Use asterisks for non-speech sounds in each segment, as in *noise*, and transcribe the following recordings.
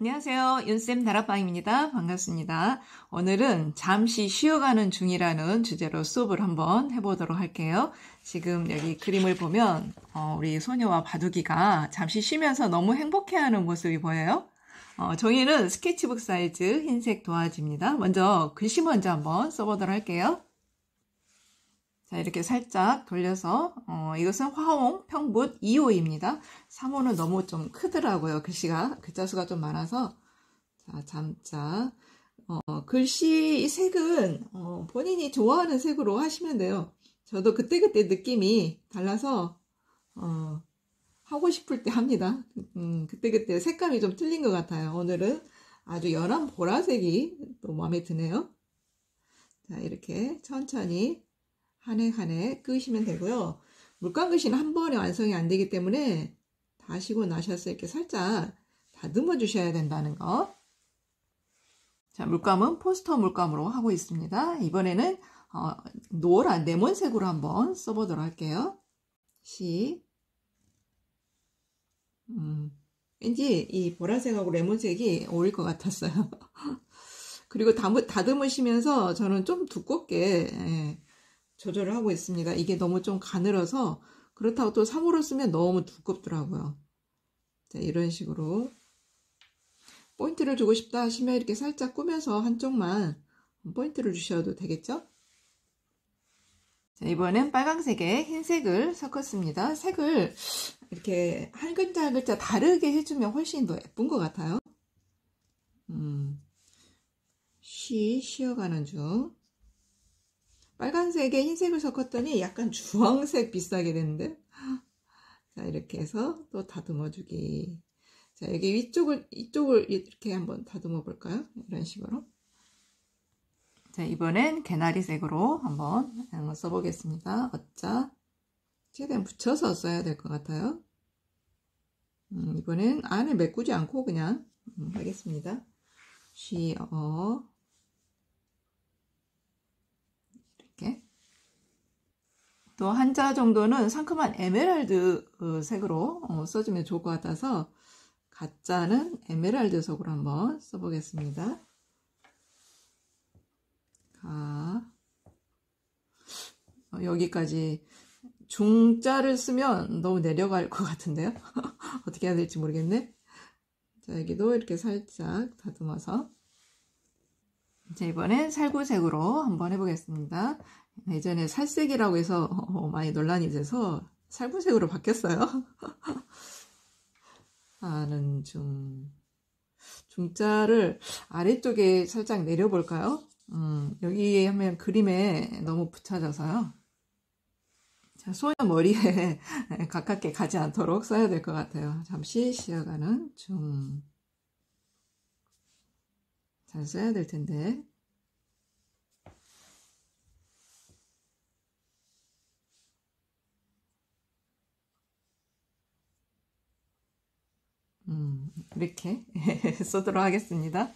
안녕하세요. 윤쌤 다락방입니다. 반갑습니다. 오늘은 잠시 쉬어가는 중이라는 주제로 수업을 한번 해보도록 할게요. 지금 여기 그림을 보면 어, 우리 소녀와 바둑이가 잠시 쉬면서 너무 행복해하는 모습이 보여요. 어, 종이는 스케치북 사이즈 흰색 도화지입니다. 먼저 글씨 먼저 한번 써보도록 할게요. 이렇게 살짝 돌려서 어, 이것은 화홍 평붓 2호입니다. 3호는 너무 좀 크더라고요. 글씨가 글자수가 좀 많아서 자, 잠자 어, 글씨 색은 어, 본인이 좋아하는 색으로 하시면 돼요. 저도 그때그때 느낌이 달라서 어, 하고 싶을 때 합니다. 음, 그때그때 색감이 좀 틀린 것 같아요. 오늘은 아주 연한 보라색이 또 마음에 드네요. 자 이렇게 천천히 한해한 한해 끄시면 되고요. 물감글씨는 한 번에 완성이 안 되기 때문에 다시고 나셔서 이렇게 살짝 다듬어 주셔야 된다는 거. 자, 물감은 포스터 물감으로 하고 있습니다. 이번에는 어, 노란 레몬색으로 한번 써보도록 할게요. 시. 음, 왠지 이 보라색하고 레몬색이 어울릴 것 같았어요. *laughs* 그리고 다듬으시면서 저는 좀 두껍게 예, 조절을 하고 있습니다. 이게 너무 좀 가늘어서 그렇다고 또 3호로 쓰면 너무 두껍더라고요. 자, 이런 식으로 포인트를 주고 싶다 하시면 이렇게 살짝 꾸며서 한쪽만 포인트를 주셔도 되겠죠? 자, 이번엔 빨강색에 흰색을 섞었습니다. 색을 이렇게 한 글자 한 글자 다르게 해주면 훨씬 더 예쁜 것 같아요. 음, 쉬, 쉬어가는 중. 빨간색에 흰색을 섞었더니 약간 주황색 비싸게 됐는데 *gasps* 자 이렇게 해서 또 다듬어 주기 자 여기 위쪽을 이쪽을 이렇게 한번 다듬어 볼까요 이런 식으로 자 이번엔 개나리색으로 한번 써보겠습니다 어짜 최대한 붙여서 써야 될 것 같아요 음, 이번엔 안에 메꾸지 않고 그냥 음, 하겠습니다 쉬어 또 한자 정도는 상큼한 에메랄드 어, 색으로 어, 써주면 좋을 것 같아서 가짜는 에메랄드색으로 한번 써보겠습니다. 가 어, 여기까지 중자를 쓰면 너무 내려갈 것 같은데요. *laughs* 어떻게 해야 될지 모르겠네. 자, 여기도 이렇게 살짝 다듬어서 자, 이번엔 살구색으로 한번 해보겠습니다. 예전에 살색이라고 해서 *laughs* 어, 많이 논란이 돼서 살분색으로 바뀌었어요. 아는 *laughs* 중 중자를 아래쪽에 살짝 내려볼까요? 음, 여기에 하면 그림에 너무 붙여져서요. 자, 소녀 머리에 *laughs* 가깝게 가지 않도록 써야 될 것 같아요. 잠시 쉬어가는 중. 잘 써야 될 텐데. 이렇게 쓰도록 *laughs* 하겠습니다.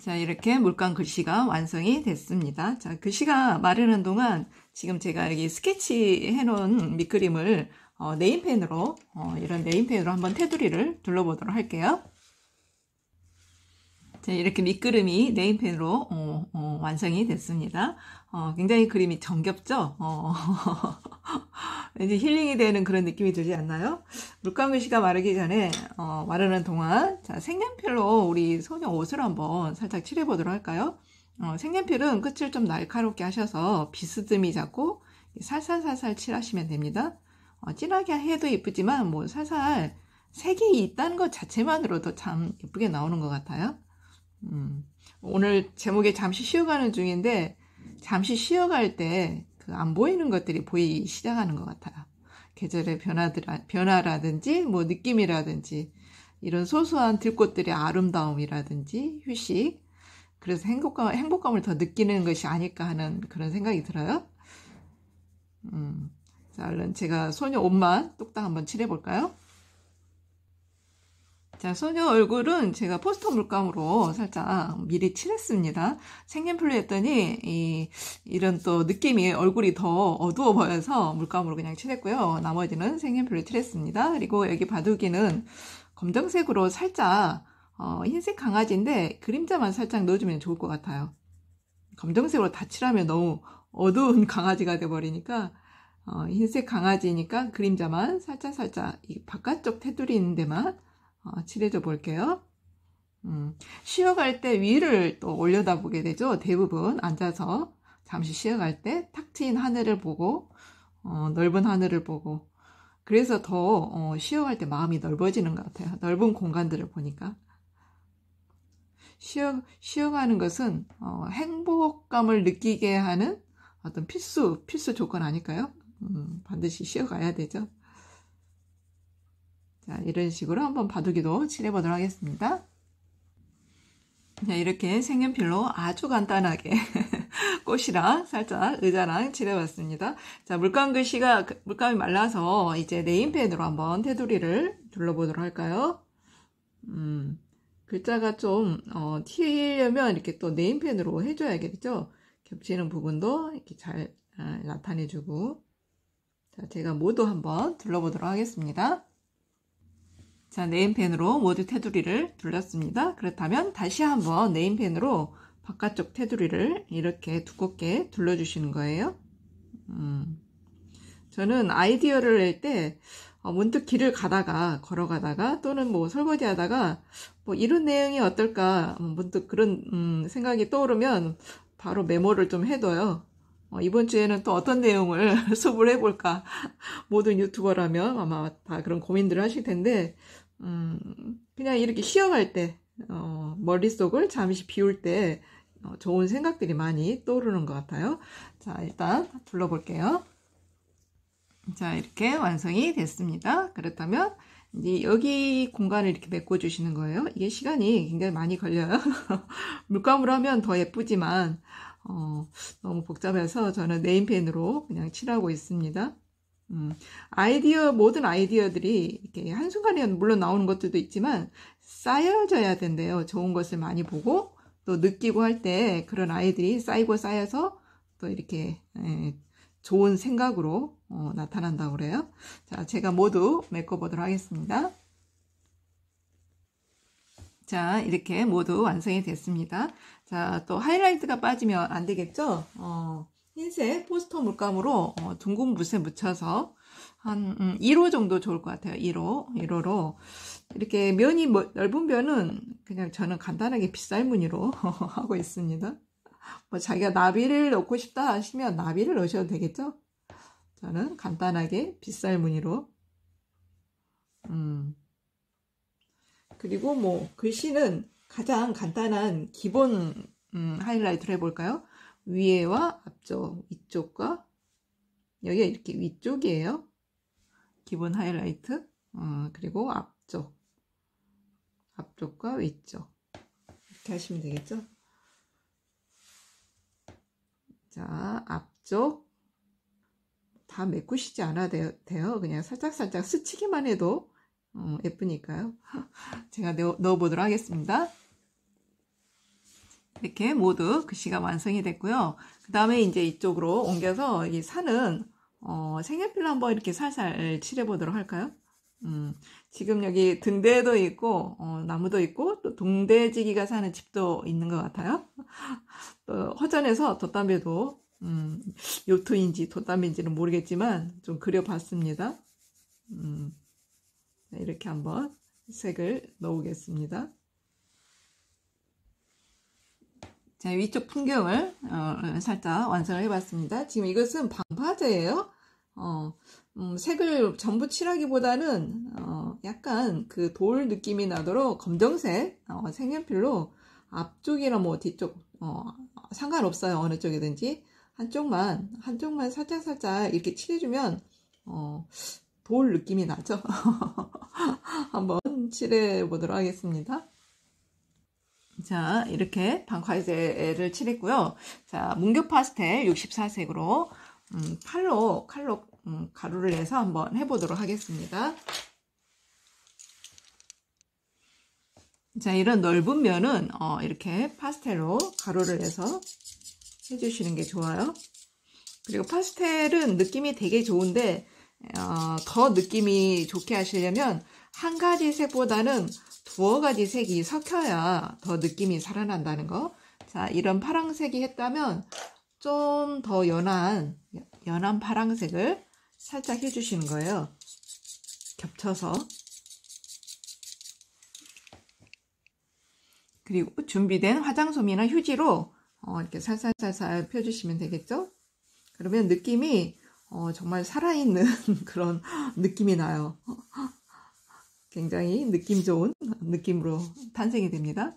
자 이렇게 물감 글씨가 완성이 됐습니다. 자 글씨가 마르는 동안 지금 제가 여기 스케치 해놓은 밑그림을 어, 네임펜으로 어, 이런 네임펜으로 한번 테두리를 둘러보도록 할게요. 자 이렇게 밑그림이 네임펜으로 어, 어 완성이 됐습니다. 어, 굉장히 그림이 정겹죠? 어, *laughs* 왠지 힐링이 되는 그런 느낌이 들지 않나요? 물감미 씨가 마르기 전에 어, 마르는 동안 자, 색연필로 우리 소녀 옷을 한번 살짝 칠해보도록 할까요? 어, 색연필은 끝을 좀 날카롭게 하셔서 비스듬히 잡고 살살살살 칠하시면 됩니다. 어, 진하게 해도 예쁘지만 뭐 살살 색이 있다는 것 자체만으로도 참 예쁘게 나오는 것 같아요. 음, 오늘 제목에 잠시 쉬어가는 중인데 잠시 쉬어갈 때 그 안 보이는 것들이 보이기 시작하는 것 같아요. 계절의 변화들, 변화라든지, 뭐 느낌이라든지, 이런 소소한 들꽃들의 아름다움이라든지, 휴식, 그래서 행복감, 행복감을 더 느끼는 것이 아닐까 하는 그런 생각이 들어요. 음, 자, 얼른 제가 소녀 옷만 뚝딱 한번 칠해볼까요? 자, 소녀 얼굴은 제가 포스터 물감으로 살짝 미리 칠했습니다. 색연필로 했더니 이, 이런 또 느낌이 얼굴이 더 어두워 보여서 물감으로 그냥 칠했고요. 나머지는 색연필로 칠했습니다. 그리고 여기 바둑이는 검정색으로 살짝 어, 흰색 강아지인데 그림자만 살짝 넣어주면 좋을 것 같아요. 검정색으로 다 칠하면 너무 어두운 *laughs* 강아지가 돼버리니까 어, 흰색 강아지니까 그림자만 살짝살짝 이 바깥쪽 테두리 있는 데만 어, 칠해줘 볼게요. 음, 쉬어갈 때 위를 또 올려다보게 되죠. 대부분 앉아서 잠시 쉬어갈 때 탁 트인 하늘을 보고 어, 넓은 하늘을 보고 그래서 더 어, 쉬어갈 때 마음이 넓어지는 것 같아요. 넓은 공간들을 보니까 쉬어, 쉬어가는 것은 어, 행복감을 느끼게 하는 어떤 필수 필수 조건 아닐까요? 음, 반드시 쉬어가야 되죠. 자, 이런 식으로 한번 바둑이도 칠해보도록 하겠습니다. 자, 이렇게 색연필로 아주 간단하게 *laughs* 꽃이랑 살짝 의자랑 칠해봤습니다. 자, 물감 글씨가, 물감이 말라서 이제 네임펜으로 한번 테두리를 둘러보도록 할까요? 음, 글자가 좀, 어, 튀려면 이렇게 또 네임펜으로 해줘야겠죠? 겹치는 부분도 이렇게 잘 아, 나타내주고. 자, 제가 모두 한번 둘러보도록 하겠습니다. 자, 네임펜으로 모두 테두리를 둘렀습니다. 그렇다면 다시 한번 네임펜으로 바깥쪽 테두리를 이렇게 두껍게 둘러주시는 거예요. 음. 저는 아이디어를 낼때 어, 문득 길을 가다가 걸어가다가 또는 뭐 설거지하다가 뭐 이런 내용이 어떨까 음, 문득 그런 음, 생각이 떠오르면 바로 메모를 좀 해둬요. 어, 이번 주에는 또 어떤 내용을 수업을 *laughs* 해볼까 모든 유튜버라면 아마 다 그런 고민들을 하실 텐데 음, 그냥 이렇게 쉬어갈 때 어, 머릿속을 잠시 비울 때 어, 좋은 생각들이 많이 떠오르는 것 같아요 자 일단 둘러볼게요 자 이렇게 완성이 됐습니다 그렇다면 이제 여기 공간을 이렇게 메꿔 주시는 거예요 이게 시간이 굉장히 많이 걸려요 *laughs* 물감으로 하면 더 예쁘지만 어, 너무 복잡해서 저는 네임펜으로 그냥 칠하고 있습니다. 음, 아이디어, 모든 아이디어들이 이렇게 한순간에 물론 나오는 것들도 있지만 쌓여져야 된대요. 좋은 것을 많이 보고 또 느끼고 할 때 그런 아이들이 쌓이고 쌓여서 또 이렇게 에, 예, 좋은 생각으로 어, 나타난다고 그래요. 자, 제가 모두 메꿔보도록 하겠습니다. 자, 이렇게 모두 완성이 됐습니다. 자, 또 하이라이트가 빠지면 안 되겠죠? 어, 흰색 포스터 물감으로 어, 둥근 붓에 묻혀서 한 음, 1호 정도 좋을 것 같아요. 1호, 1호로. 이렇게 면이 뭐, 넓은 면은 그냥 저는 간단하게 빗살 무늬로 *laughs* 하고 있습니다. 뭐 자기가 나비를 넣고 싶다 하시면 나비를 넣으셔도 되겠죠? 저는 간단하게 빗살 무늬로 음. 그리고 뭐 글씨는 가장 간단한 기본 음, 하이라이트를 해볼까요? 위에와 앞쪽, 위쪽과 여기가 이렇게 위쪽이에요. 기본 하이라이트 어, 그리고 앞쪽 앞쪽과 위쪽 이렇게 하시면 되겠죠? 자, 앞쪽 다 메꾸시지 않아도 돼요. 그냥 살짝살짝 스치기만 해도 어, 예쁘니까요. *laughs* 제가 넣어 보도록 하겠습니다. 이렇게 모두 글씨가 완성이 됐고요. 그 다음에 이제 이쪽으로 옮겨서 이 산은 어, 색연필로 한번 이렇게 살살 칠해보도록 할까요? 음, 지금 여기 등대도 있고 어, 나무도 있고 또 동대지기가 사는 집도 있는 것 같아요. *laughs* 또 허전해서 돛담배도 음, 요트인지 돛담배인지는 모르겠지만 좀 그려봤습니다. 음. 네, 이렇게 한번 색을 넣어보겠습니다 자, 위쪽 풍경을 어, 살짝 완성을 해봤습니다. 지금 이것은 방파제예요. 어, 음, 색을 전부 칠하기보다는 어, 약간 그 돌 느낌이 나도록 검정색 어, 색연필로 앞쪽이나 뭐 뒤쪽 어, 상관없어요 어느 쪽이든지 한쪽만 한쪽만 살짝 살짝 이렇게 칠해주면 어, 볼 느낌이 나죠? *laughs* 한번 칠해 보도록 하겠습니다. 자, 이렇게 방과제를 칠했고요. 자, 문교 파스텔 64색으로 음, 칼로 칼로 음, 가루를 내서 한번 해보도록 하겠습니다. 자, 이런 넓은 면은 어, 이렇게 파스텔로 가루를 내서 해주시는 게 좋아요. 그리고 파스텔은 느낌이 되게 좋은데 어, 더 느낌이 좋게 하시려면 한 가지 색보다는 두어 가지 색이 섞여야 더 느낌이 살아난다는 거. 자, 이런 파랑색이 했다면 좀 더 연한, 연한 파랑색을 살짝 해주시는 거예요. 겹쳐서. 그리고 준비된 화장솜이나 휴지로 어, 이렇게 살살살살 펴주시면 되겠죠? 그러면 느낌이 어, 정말 살아있는 *laughs* 그런 느낌이 나요. 굉장히 느낌 좋은 느낌으로 탄생이 됩니다.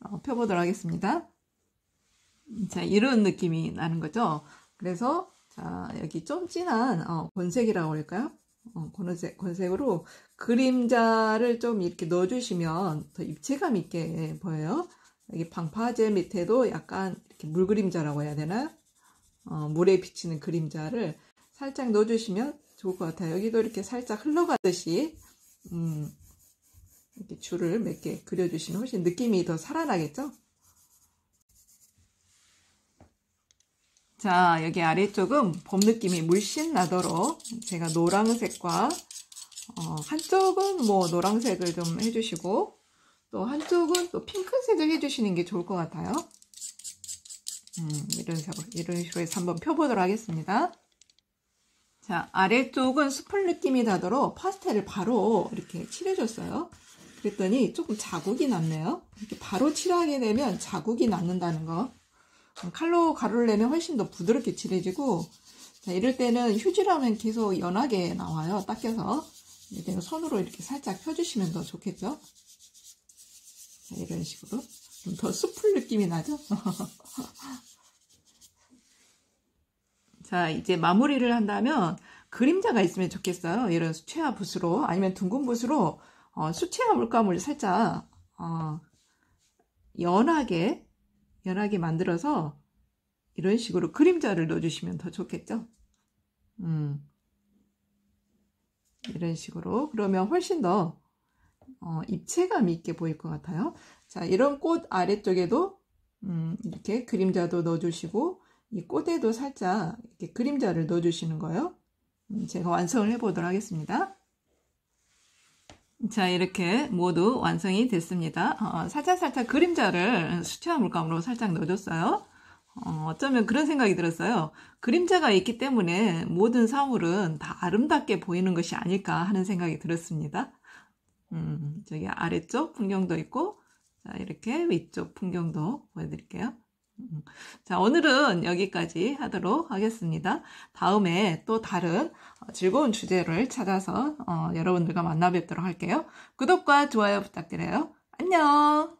어, 펴보도록 하겠습니다. 자, 이런 느낌이 나는 거죠. 그래서 자, 여기 좀 진한 어, 권색이라고 할까요? 어, 권색, 권색으로 그림자를 좀 이렇게 넣어주시면 더 입체감 있게 보여요. 여기 방파제 밑에도 약간 이렇게 물그림자라고 해야 되나? 어, 물에 비치는 그림자를 살짝 넣어주시면 좋을 것 같아요. 여기도 이렇게 살짝 흘러가듯이 음, 이렇게 줄을 몇 개 그려주시면 훨씬 느낌이 더 살아나겠죠? 자, 여기 아래쪽은 봄 느낌이 물씬 나도록 제가 노란색과 어, 한쪽은 뭐 노란색을 좀 해주시고 또 한쪽은 또 핑크색을 해주시는 게 좋을 것 같아요. 음, 이런, 이런 식으로 해서 한번 펴보도록 하겠습니다. 자, 아래쪽은 수풀 느낌이 나도록 파스텔을 바로 이렇게 칠해줬어요. 그랬더니 조금 자국이 났네요. 이렇게 바로 칠하게 되면 자국이 남는다는 거. 칼로 가루를 내면 훨씬 더 부드럽게 칠해지고 자, 이럴 때는 휴지라면 계속 연하게 나와요. 닦여서. 이때는 손으로 이렇게 살짝 펴주시면 더 좋겠죠? 자, 이런 식으로. 좀 더 수풀 느낌이 나죠? *laughs* 자, 이제 마무리를 한다면 그림자가 있으면 좋겠어요. 이런 수채화 붓으로 아니면 둥근 붓으로 어, 수채화 물감을 살짝 어, 연하게 연하게 만들어서 이런 식으로 그림자를 넣어주시면 더 좋겠죠. 음, 이런 식으로 그러면 훨씬 더 어, 입체감 있게 보일 것 같아요. 자, 이런 꽃 아래쪽에도 음, 이렇게 그림자도 넣어주시고 이 꽃에도 살짝 이렇게 그림자를 넣어주시는 거예요. 음, 제가 완성을 해보도록 하겠습니다. 자 이렇게 모두 완성이 됐습니다. 어, 살짝살짝 그림자를 수채화 물감으로 살짝 넣어줬어요. 어, 어쩌면 그런 생각이 들었어요. 그림자가 있기 때문에 모든 사물은 다 아름답게 보이는 것이 아닐까 하는 생각이 들었습니다. 음, 저기 아래쪽 풍경도 있고 자, 이렇게 위쪽 풍경도 보여드릴게요. 자, 오늘은 여기까지 하도록 하겠습니다. 다음에 또 다른 어, 즐거운 주제를 찾아서 어, 여러분들과 만나 뵙도록 할게요. 구독과 좋아요 부탁드려요. 안녕!